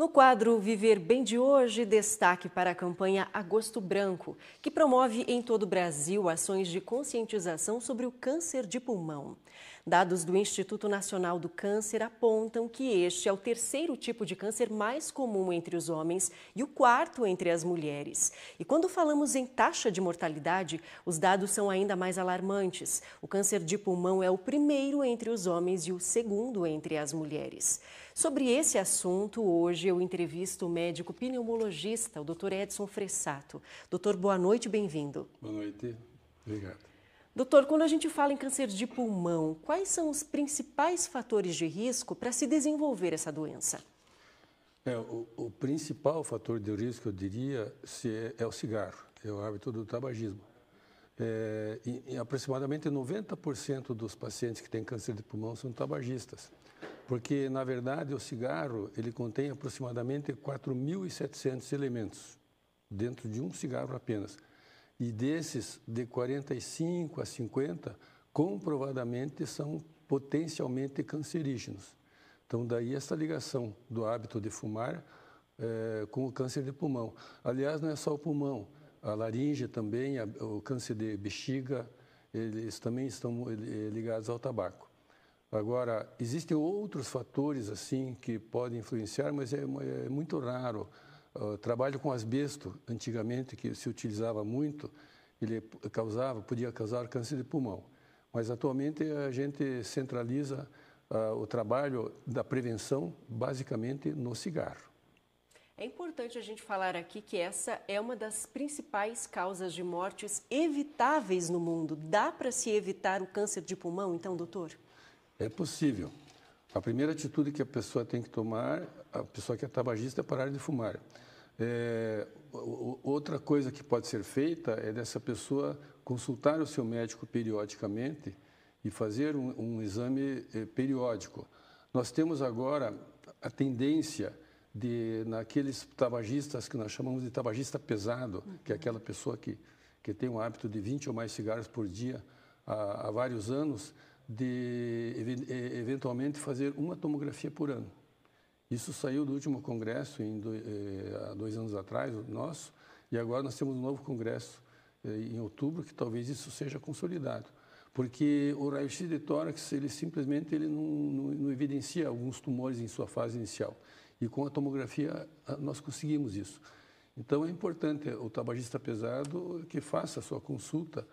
No quadro Viver Bem de hoje, destaque para a campanha Agosto Branco, que promove em todo o Brasil ações de conscientização sobre o câncer de pulmão. Dados do Instituto Nacional do Câncer apontam que este é o terceiro tipo de câncer mais comum entre os homens e o quarto entre as mulheres. E quando falamos em taxa de mortalidade, os dados são ainda mais alarmantes. O câncer de pulmão é o primeiro entre os homens e o segundo entre as mulheres. Sobre esse assunto, hoje eu entrevisto o médico pneumologista, o Dr. Edson Fressato. Doutor, boa noite, bem-vindo. Boa noite, obrigado. Doutor, quando a gente fala em câncer de pulmão, quais são os principais fatores de risco para se desenvolver essa doença? É, o, o, principal fator de risco, eu diria, é, é, o cigarro, é o hábito do tabagismo. É, e aproximadamente 90% dos pacientes que têm câncer de pulmão são tabagistas. Porque, na verdade, o cigarro ele contém aproximadamente 4.700 elementos dentro de um cigarro apenas. E desses, de 45 a 50, comprovadamente são potencialmente cancerígenos. Então, daí essa ligação do hábito de fumar é, com o câncer de pulmão. Aliás, não é só o pulmão, a laringe também, a, o câncer de bexiga, eles também estão eh, ligados ao tabaco. Agora, existem outros fatores assim que podem influenciar, mas é, é muito raro. Uh, trabalho com asbesto, antigamente, que se utilizava muito, ele causava, podia causar câncer de pulmão. Mas atualmente a gente centraliza uh, o trabalho da prevenção basicamente no cigarro. É importante a gente falar aqui que essa é uma das principais causas de mortes evitáveis no mundo. Dá para se evitar o câncer de pulmão, então, doutor? É possível. A primeira atitude que a pessoa tem que tomar, a pessoa que é tabagista, é parar de fumar. É, outra coisa que pode ser feita é dessa pessoa consultar o seu médico periodicamente e fazer um, um exame eh, periódico. Nós temos agora a tendência de, naqueles tabagistas que nós chamamos de tabagista pesado, que é aquela pessoa que, que tem um hábito de 20 ou mais cigarros por dia há, há vários anos, de eh, eventualmente fazer uma tomografia por ano. Isso saiu do último congresso em do, eh, há dois anos atrás, o nosso, e agora nós temos um novo congresso eh, em outubro que talvez isso seja consolidado, porque o raio-x de tórax ele simplesmente ele não, não, não, evidencia alguns tumores em sua fase inicial e com a tomografia ah, nós conseguimos isso. Então é importante o tabagista pesado que faça a sua consulta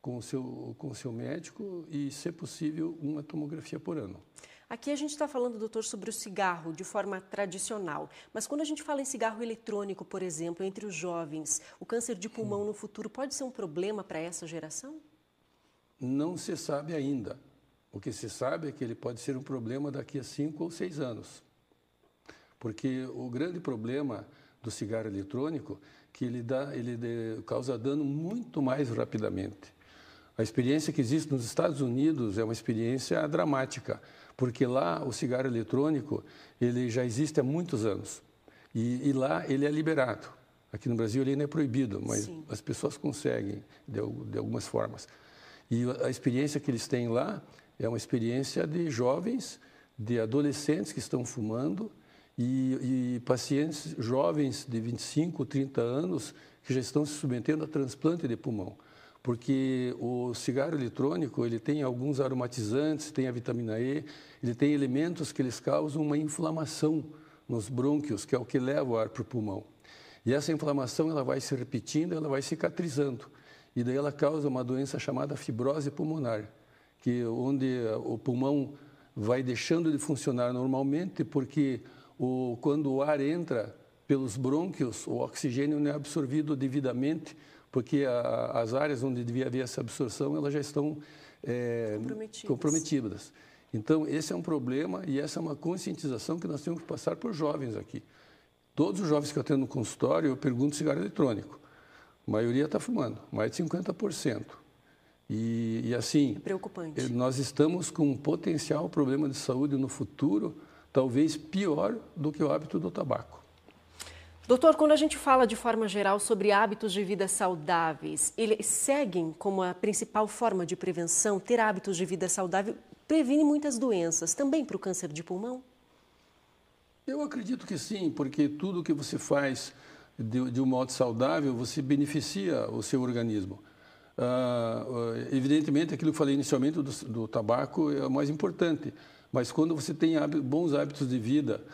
com o seu, com o seu médico e, se possível, uma tomografia por ano. Aqui a gente está falando, doutor, sobre o cigarro de forma tradicional. Mas quando a gente fala em cigarro eletrônico, por exemplo, entre os jovens, o câncer de pulmão no futuro pode ser um problema para essa geração? Não se sabe ainda. O que se sabe é que ele pode ser um problema daqui a cinco ou seis anos. Porque o grande problema do cigarro eletrônico é que ele, dá, ele causa dano muito mais rapidamente. A experiência que existe nos Estados Unidos é uma experiência dramática, porque lá o cigarro eletrônico ele já existe há muitos anos e, e lá ele é liberado. Aqui no Brasil ele ainda é proibido, mas Sim. as pessoas conseguem de, de algumas formas. E a experiência que eles têm lá é uma experiência de jovens, de adolescentes que estão fumando e, e pacientes jovens de 25, 30 anos que já estão se submetendo a transplante de pulmão porque o cigarro eletrônico ele tem alguns aromatizantes, tem a vitamina E, ele tem elementos que eles causam uma inflamação nos brônquios, que é o que leva o ar para o pulmão. E essa inflamação ela vai se repetindo, ela vai cicatrizando e daí ela causa uma doença chamada fibrose pulmonar, que onde eh, o pulmão vai deixando de funcionar normalmente porque o, quando o ar entra pelos brônquios, o oxigênio não é absorvido devidamente porque a, as áreas onde devia haver essa absorção, elas já estão é, comprometidas. comprometidas. Então, esse é um problema e essa é uma conscientização que nós temos que passar por jovens aqui. Todos os jovens que eu tenho no consultório, eu pergunto cigarro eletrônico. A maioria está fumando, mais de 50%. E, e assim, é preocupante. Eh, nós estamos com um potencial problema de saúde no futuro, talvez pior do que o hábito do tabaco. Doutor, quando a gente fala de forma geral sobre hábitos de vida saudáveis, eles seguem como a principal forma de prevenção? Ter hábitos de vida saudável previne muitas doenças, também para o câncer de pulmão? Eu acredito que sim, porque tudo que você faz de, de um modo saudável, você beneficia o seu organismo. Ah, ah evidentemente, aquilo que eu falei inicialmente do, do tabaco é o mais importante, mas quando você tem hábitos, bons hábitos de vida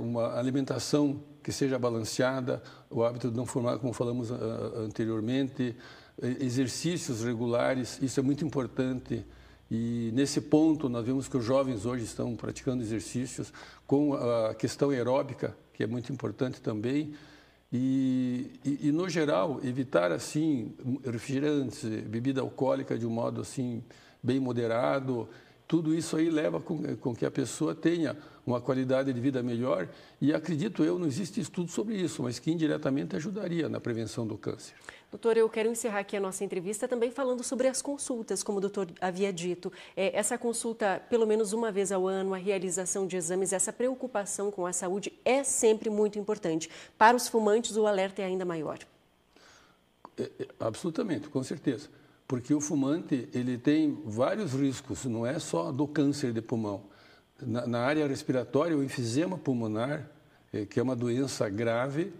uma alimentação que seja balanceada, o hábito de não fumar, como falamos anteriormente, exercícios regulares, isso é muito importante. E nesse ponto, nós vemos que os jovens hoje estão praticando exercícios com a questão aeróbica, que é muito importante também. E, e, e no geral, evitar assim refrigerantes, bebida alcoólica de um modo assim bem moderado, tudo isso aí leva com, com que a pessoa tenha uma qualidade de vida melhor. E acredito eu, não existe estudo sobre isso, mas que indiretamente ajudaria na prevenção do câncer. Doutor, eu quero encerrar aqui a nossa entrevista também falando sobre as consultas, como o doutor havia dito. É, essa consulta, pelo menos uma vez ao ano, a realização de exames, essa preocupação com a saúde é sempre muito importante. Para os fumantes, o alerta é ainda maior. É, é, absolutamente, com certeza. Porque o fumante, ele tem vários riscos, não é só do câncer de pulmão na, na área respiratória, o enfisema pulmonar, eh, que é uma doença grave,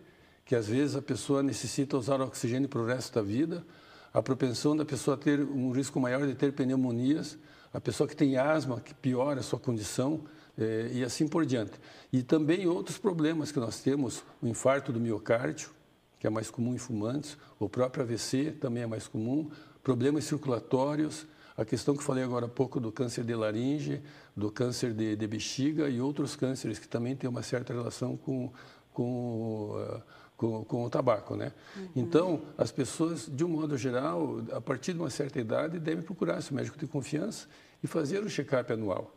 que às vezes a pessoa necessita usar oxigênio para o resto da vida, a propensão da pessoa ter um risco maior de ter pneumonias, a pessoa que tem asma, que piora a sua condição eh, e assim por diante. E também outros problemas que nós temos, o infarto do miocárdio, que é mais comum em fumantes, o próprio AVC também é mais comum, problemas circulatórios, a questão que falei agora há pouco do câncer de laringe, do câncer de, de bexiga e outros cânceres que também têm uma certa relação com, com, eh, com, com o tabaco, né? Uhum. Então, as pessoas, de um modo geral, a partir de uma certa idade, devem procurar seu médico de confiança e fazer o check-up anual.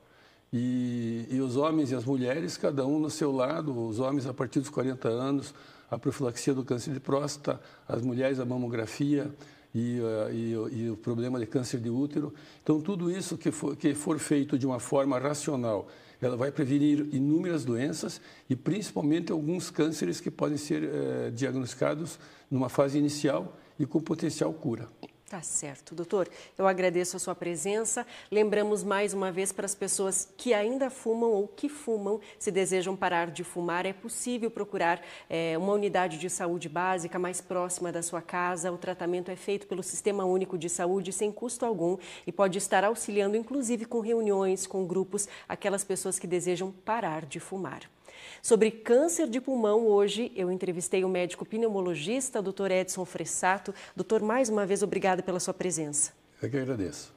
E, e os homens e as mulheres, cada um no seu lado, os homens a partir dos 40 anos, a profilaxia do câncer de próstata, as mulheres a mamografia, e, eh, e, e, o problema de câncer de útero. Então, tudo isso que for, que for feito de uma forma racional, ela vai prevenir inúmeras doenças e principalmente alguns cânceres que podem ser eh, diagnosticados numa fase inicial e com potencial cura. Tá certo, doutor. Eu agradeço a sua presença. Lembramos mais uma vez para as pessoas que ainda fumam ou que fumam, se desejam parar de fumar, é possível procurar é, uma unidade de saúde básica mais próxima da sua casa. O tratamento é feito pelo Sistema Único de Saúde sem custo algum e pode estar auxiliando, inclusive, com reuniões, com grupos, aquelas pessoas que desejam parar de fumar. Sobre câncer de pulmão, hoje eu entrevistei o médico pneumologista, Dr. Edson Fressato. Doutor, mais uma vez, obrigada pela sua presença. Eu que agradeço.